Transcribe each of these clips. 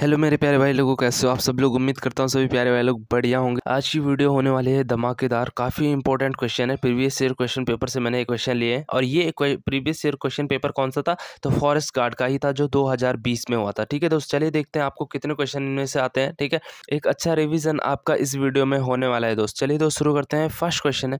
hello मेरे प्यारे भाई लोगों कैसे हो आप सब लोग उम्मीद करता हूँ सभी प्यारे भाई लोग बढ़िया होंगे आज की वीडियो होने वाली है धमाकेदार काफी इंपॉर्टेंट क्वेश्चन है प्रीवियस ईयर क्वेश्चन पेपर से मैंने एक क्वेश्चन लिए और ये प्रीवियस ईयर क्वेश्चन पेपर कौन सा था तो फॉरेस्ट गार्ड का ही था जो दो में हुआ था ठीक है दोस्तों चलिए देखते हैं आपको कितने क्वेश्चन इनमें से आते हैं ठीक है एक अच्छा रिविजन आपका इस वीडियो में होने वाला है दोस्त चलिए दोस्त शुरू करते हैं फर्स्ट क्वेश्चन है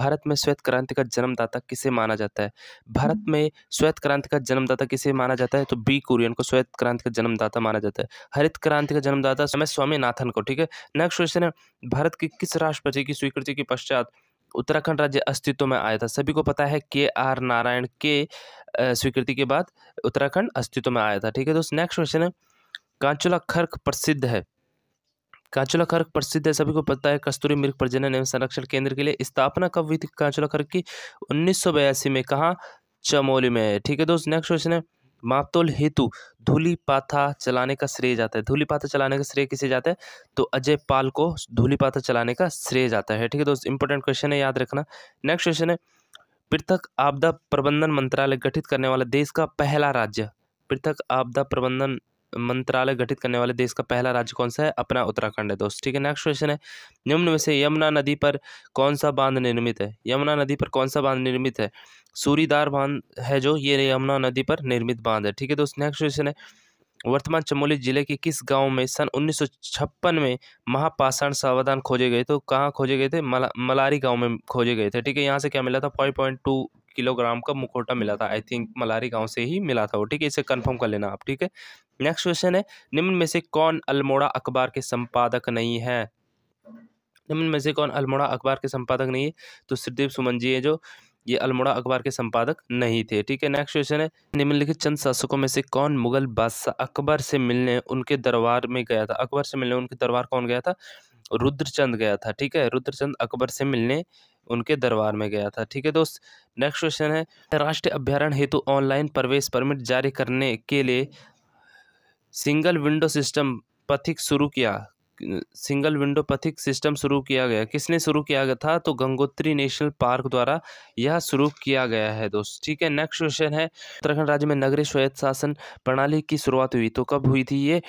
भारत में श्वेत क्रांति का जन्मदाता किसे माना जाता है भारत में श्वेत क्रांति का जन्मदाता किसे माना जाता है तो बी कुरियन को श्वेत क्रांति का जन्मदाता माना जाता है हरित क्रांति का जन्मदाता समय स्वामीनाथन को ठीक है नेक्स्ट क्वेश्चन है भारत के किस राष्ट्रपति की स्वीकृति के पश्चात उत्तराखंड राज्य अस्तित्व में आया था सभी को पता है के आर नारायण के स्वीकृति के बाद उत्तराखंड अस्तित्व में आया था ठीक है दोस्त नेक्स्ट क्वेश्चन है कांचुला खर्क प्रसिद्ध है कांचुला खर्क प्रसिद्ध है सभी को पता है कस्तूरी मृग प्रजनन एवं संरक्षण केंद्र के लिए स्थापना कब हुई थी कांचुला खर्क की उन्नीस में कहा चमोली में ठीक है दोस्त नेक्स्ट क्वेश्चन है मातोल हेतु धूली पाथा चलाने का श्रेय जाता है धूली पाथा चलाने का श्रेय किसे जाता है तो अजय पाल को धूली पाथा चलाने का श्रेय जाता है ठीक है दोस्त इंपॉर्टेंट क्वेश्चन है याद रखना नेक्स्ट क्वेश्चन है पृथक आपदा प्रबंधन मंत्रालय गठित करने वाला देश का पहला राज्य पृथक आपदा प्रबंधन मंत्रालय गठित करने वाले देश का पहला राज्य कौन सा है अपना उत्तराखंड है दोस्त ठीक है नेक्स्ट क्वेश्चन है निम्न में से यमुना नदी पर कौन सा बांध निर्मित है यमुना नदी पर कौन सा बांध निर्मित है सूरीदार बांध है जो ये यमुना नदी पर निर्मित बांध है ठीक है दोस्त नेक्स्ट क्वेश्चन है वर्तमान चमोली जिले के किस गांव में सन 1956 में महापाषाण सावधान खोजे गए तो कहाँ खोजे गए थे मला, मलारी गांव में खोजे गए थे ठीक है यहाँ से क्या मिला था फाइव पॉइंट टू किलोग्राम का मुखोटा मिला था आई थिंक मलारी गांव से ही मिला था वो ठीक है इसे कंफर्म कर लेना आप ठीक है नेक्स्ट क्वेश्चन है निम्न में से कौन अल्मोड़ा अखबार के संपादक नहीं है निम्न में से कौन अल्मोड़ा अखबार के संपादक नहीं है तो श्रीदीप सुमन जी है जो ये अल्मोड़ा अखबार के संपादक नहीं थे ठीक है नेक्स्ट क्वेश्चन है निम्नलिखित चंद शासकों में से कौन मुगल बादशाह अकबर से मिलने उनके दरबार में गया था अकबर से मिलने उनके दरबार कौन गया था रुद्रचंद गया था ठीक है रुद्रचंद अकबर से मिलने उनके दरबार में गया था ठीक है दोस्त नेक्स्ट क्वेश्चन है राष्ट्रीय अभ्यारण्य हेतु ऑनलाइन प्रवेश परमिट जारी करने के लिए सिंगल विंडो सिस्टम पथिक शुरू किया सिंगल विंडो पथिक सिस्टम शुरू किया गया किसने शुरू किया गया था तो गंगोत्री नेशनल पार्क द्वारा यह शुरू किया गया है दोस्त ठीक है नेक्स्ट क्वेश्चन है उत्तराखंड राज्य में नगरीय स्वायत्त शासन प्रणाली की शुरुआत हुई तो कब हुई थी ये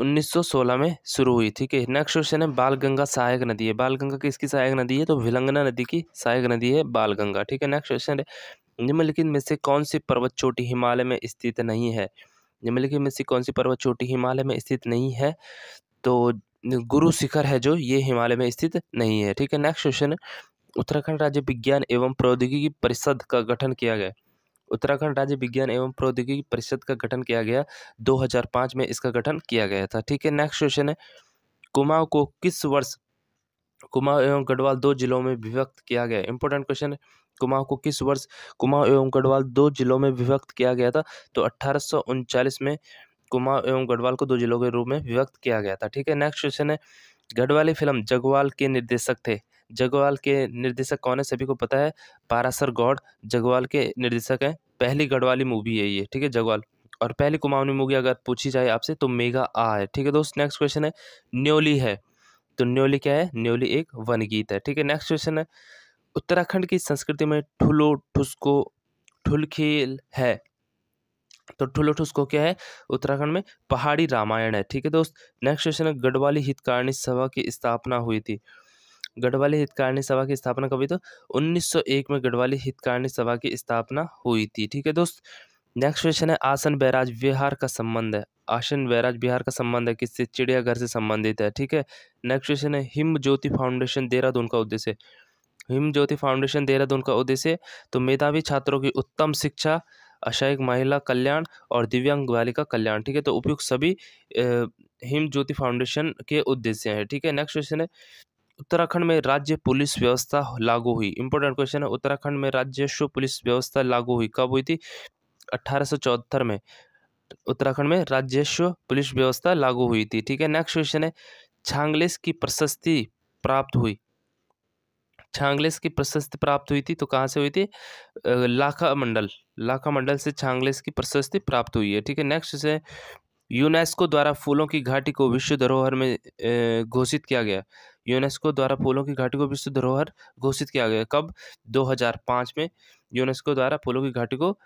1916 में शुरू हुई ठीक है नेक्स्ट क्वेश्चन है बाल गंगा सहायक नदी है बाल गंगा किसकी सहायक नदी है तो विलंगना नदी की सहायक नदी है बाल गंगा ठीक है नेक्स्ट क्वेश्चन है निम्नलिखित में से कौन सी पर्वत चोटी हिमालय में स्थित नहीं है निम्नलिखित में से कौन सी पर्वत चोटी हिमालय में स्थित नहीं है तो गुरु शिखर है जो ये हिमालय में स्थित नहीं है ठीक है नेक्स्ट क्वेश्चन उत्तराखंड राज्य विज्ञान एवं प्रौद्योगिकी परिषद का गठन किया गया उत्तराखंड राज्य विज्ञान एवं प्रौद्योगिकी परिषद का गठन किया गया 2005 में इसका गठन किया गया था ठीक है नेक्स्ट क्वेश्चन है कुमाऊं को किस वर्ष कुमाऊं एवं गढ़वाल दो जिलों में विभक्त किया गया इंपॉर्टेंट क्वेश्चन है कुमाऊं को किस वर्ष कुमाऊं एवं गढ़वाल दो जिलों में विभक्त किया गया था तो अट्ठारह में कुमाऊं एवं गढ़वाल को दो जिलों के रूप में विभक्त किया गया था ठीक है नेक्स्ट क्वेश्चन है गढ़वाली फिल्म जगवाल के निर्देशक थे जगवाल के निर्देशक कौन है सभी को पता है पारासर गौड़ जगवाल के निर्देशक हैं पहली गढ़वाली मूवी है ये ठीक है जगवाल और पहली कुमाऊनी मूवी अगर पूछी जाए आपसे तो मेगा आ है ठीक है दोस्त नेक्स्ट क्वेश्चन है न्योली है तो न्योली क्या है न्योली एक वन गीत है ठीक है नेक्स्ट क्वेश्चन है उत्तराखंड की संस्कृति में ठुलो ठुसको ठुलखेल है तो ठुस को क्या है उत्तराखंड में पहाड़ी रामायण है ठीक है दोस्त नेक्स्ट क्वेश्चन है गढ़वाली हितकारिणी सभा की स्थापना हुई थी गढ़वाली हितकारिणी सभा की स्थापना कभी तो 1901 में गढ़वाली हितकारिणी सभा की स्थापना हुई थी ठीक है दोस्त नेक्स्ट क्वेश्चन है आसन बैराज बिहार का संबंध है आसन बैराज बिहार का संबंध है किससे चिड़ियाघर से संबंधित है ठीक है नेक्स्ट क्वेश्चन है हिम ज्योति फाउंडेशन देहरादून का उद्देश्य हिम ज्योति फाउंडेशन देहरादून का उद्देश्य तो मेधावी छात्रों की उत्तम शिक्षा असहायक महिला कल्याण और दिव्यांग बालिका कल्याण ठीक है तो उपयुक्त सभी हिम ज्योति फाउंडेशन के उद्देश्य हैं ठीक है नेक्स्ट क्वेश्चन है उत्तराखंड में राज्य पुलिस व्यवस्था लागू हुई इंपॉर्टेंट क्वेश्चन है उत्तराखंड में राज्य पुलिस व्यवस्था लागू हुई कब हुई थी अट्ठारह में उत्तराखंड में राजस्व पुलिस व्यवस्था लागू हुई थी ठीक है नेक्स्ट क्वेश्चन है छांगलेस की प्रशस्ति प्राप्त हुई छांगलेस की प्रशस्ति प्राप्त हुई थी तो कहाँ से हुई थी लाखा मंडल लाखा मंडल से छांगलेस की प्रशस्ति प्राप्त हुई है ठीक है नेक्स्ट से यूनेस्को द्वारा फूलों की घाटी को विश्व धरोहर में घोषित किया गया यूनेस्को द्वारा फूलों की घाटी को विश्व धरोहर घोषित किया गया कब 2005 में यूनेस्को द्वारा फूलों की घाटी को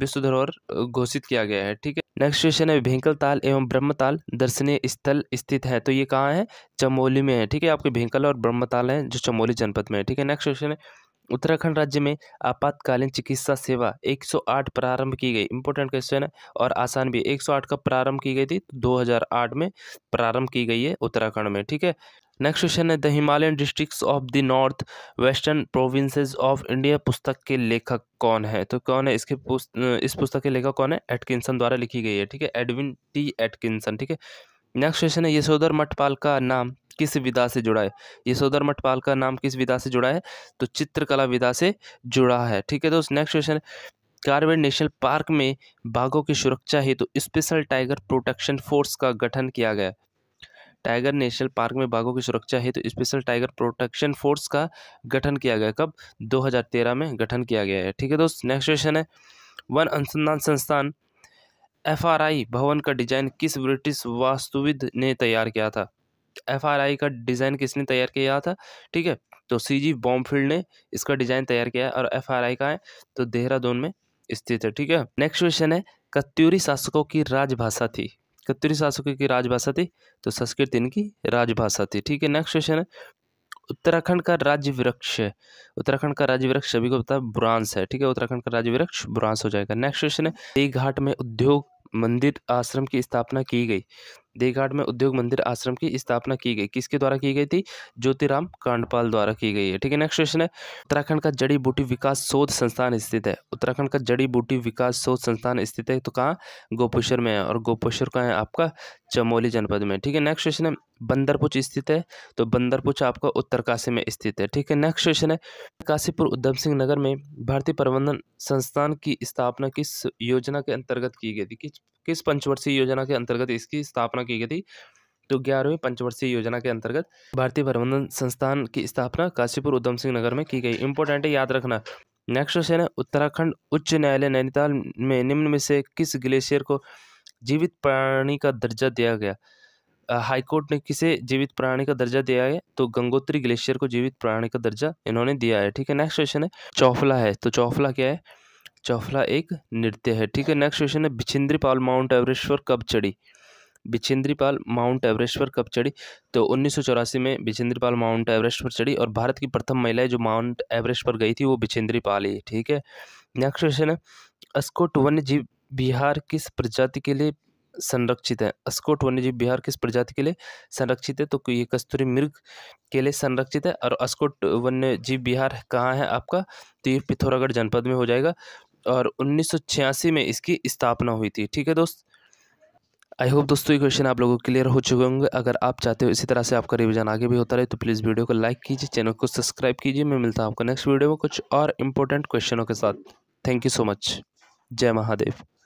विश्व धरोहर घोषित किया गया है ठीक है नेक्स्ट क्वेश्चन है भेंकल ताल एवं ब्रह्मताल दर्शनीय स्थल स्थित है तो ये कहाँ है चमोली में है ठीक है आपके भेंकल और ब्रह्मताल हैं जो चमोली जनपद में है ठीक है नेक्स्ट क्वेश्चन है उत्तराखंड राज्य में आपातकालीन चिकित्सा सेवा 108 प्रारंभ की गई इंपॉर्टेंट क्वेश्चन है और आसान भी 108 कब प्रारंभ की गई थी तो 2008 में प्रारंभ की गई है उत्तराखंड में ठीक है नेक्स्ट क्वेश्चन है the Himalayan district of the north western provinces of India पुस्तक के लेखक कौन है तो कौन है इसके पुस्त, इस पुस्तक के लेखक कौन है एटकिंसन द्वारा लिखी गई है ठीक है एडविन टी एटकिंसन ठीक है नेक्स्ट क्वेश्चन है यशोधर मठपाल का नाम किस विधा से जुड़ा है यशोधर मठपाल का नाम किस विधा से जुड़ा है तो चित्रकला विधा से जुड़ा है ठीक है तो next question Corbett national park में बाघों की सुरक्षा हेतु तो स्पेशल टाइगर प्रोटेक्शन फोर्स का गठन किया गया टाइगर नेशनल पार्क में बाघों की सुरक्षा हेतु तो स्पेशल टाइगर प्रोटेक्शन फोर्स का गठन किया गया कब 2013 में गठन किया गया है ठीक है दोस्त नेक्स्ट क्वेश्चन है वन अनुसंधान संस्थान एफ भवन का डिजाइन किस ब्रिटिश वास्तुविद ने तैयार किया था एफ का डिज़ाइन किसने तैयार किया था ठीक है तो सी जी बॉम्बफील्ड ने इसका डिज़ाइन तैयार किया है और एफ आर आई का है तो देहरादून में स्थित है ठीक है नेक्स्ट क्वेश्चन है कत्यूरी शासकों की राजभाषा थी कत्तरी शासकों की राजभाषा थी तो संस्कृत इनकी राजभाषा थी ठीक है नेक्स्ट क्वेश्चन है उत्तराखंड का राज्य वृक्ष उत्तराखंड का राज्य वृक्ष सभी को पता है ब्रांस है ठीक है उत्तराखंड का राज्य वृक्ष ब्रांस हो जाएगा नेक्स्ट क्वेश्चन है देघाट में उद्योग मंदिर आश्रम की स्थापना की गई देघाट में उद्योग मंदिर आश्रम की स्थापना की गई किसके द्वारा की गई थी ज्योतिराम कांडपाल द्वारा की गई है ठीक है नेक्स्ट क्वेश्चन है उत्तराखंड का जड़ी बूटी विकास शोध संस्थान स्थित है उत्तराखंड का जड़ी बूटी विकास शोध संस्थान स्थित है तो कहाँ गोपेश्वर में है और गोपेश्वर कहाँ है आपका चमोली जनपद में ठीक है नेक्स्ट क्वेश्चन है बंदरपुच स्थित है तो बंदरपुच आपका उत्तरकाशी में स्थित है ठीक है नेक्स्ट क्वेश्चन है काशीपुर उद्धम सिंह नगर में भारतीय प्रबंधन संस्थान की स्थापना किस योजना के अंतर्गत की गई थी किस किस पंचवर्षीय योजना के अंतर्गत इसकी स्थापना की गई थी तो ग्यारहवीं पंचवर्षीय योजना के अंतर्गत भारतीय प्रबंधन संस्थान की स्थापना काशीपुर उधम सिंह नगर में की गई इंपॉर्टेंट है याद रखना नेक्स्ट क्वेश्चन है उत्तराखंड उच्च न्यायालय नैनीताल में निम्न में से किस ग्लेशियर को जीवित प्राणी का दर्जा दिया गया हाईकोर्ट ने किसे जीवित प्राणी का दर्जा दिया है तो गंगोत्री ग्लेशियर को जीवित प्राणी का दर्जा इन्होंने दिया है ठीक है नेक्स्ट क्वेश्चन है चौफला है तो चौफला क्या है चौफला एक नृत्य है ठीक है नेक्स्ट क्वेश्चन है बिछिंद्री पाल माउंट पर कब चढ़ी बिछिंद्री पाल माउंट एवरेस्ट पर कब चढ़ी तो उन्नीस में बिछिंद्री पाल माउंट एवरेस्ट पर चढ़ी और भारत की प्रथम महिला जो माउंट एवरेस्ट पर गई थी वो बिछिंद्री पाल ही ठीक है नेक्स्ट क्वेश्चन है अस्कोट वन्य जीव बिहार किस प्रजाति के लिए संरक्षित है अस्कोट वन्य जीव बिहार किस प्रजाति के लिए संरक्षित है तो ये कस्तूरी मृग के लिए संरक्षित है और अस्कोट वन्यजीव बिहार कहाँ है आपका तो ये पिथौरागढ़ जनपद में हो जाएगा और उन्नीस में इसकी स्थापना हुई थी ठीक है दोस्त आई होप दोस्तों ये क्वेश्चन आप लोगों को क्लियर हो चुके होंगे अगर आप चाहते हो इसी तरह से आपका रिवीजन आगे भी होता रहे तो प्लीज़ वीडियो को लाइक कीजिए चैनल को सब्सक्राइब कीजिए मैं मिलता हूँ आपको नेक्स्ट वीडियो में कुछ और इंपॉर्टेंट क्वेश्चनों के साथ थैंक यू सो मच जय महादेव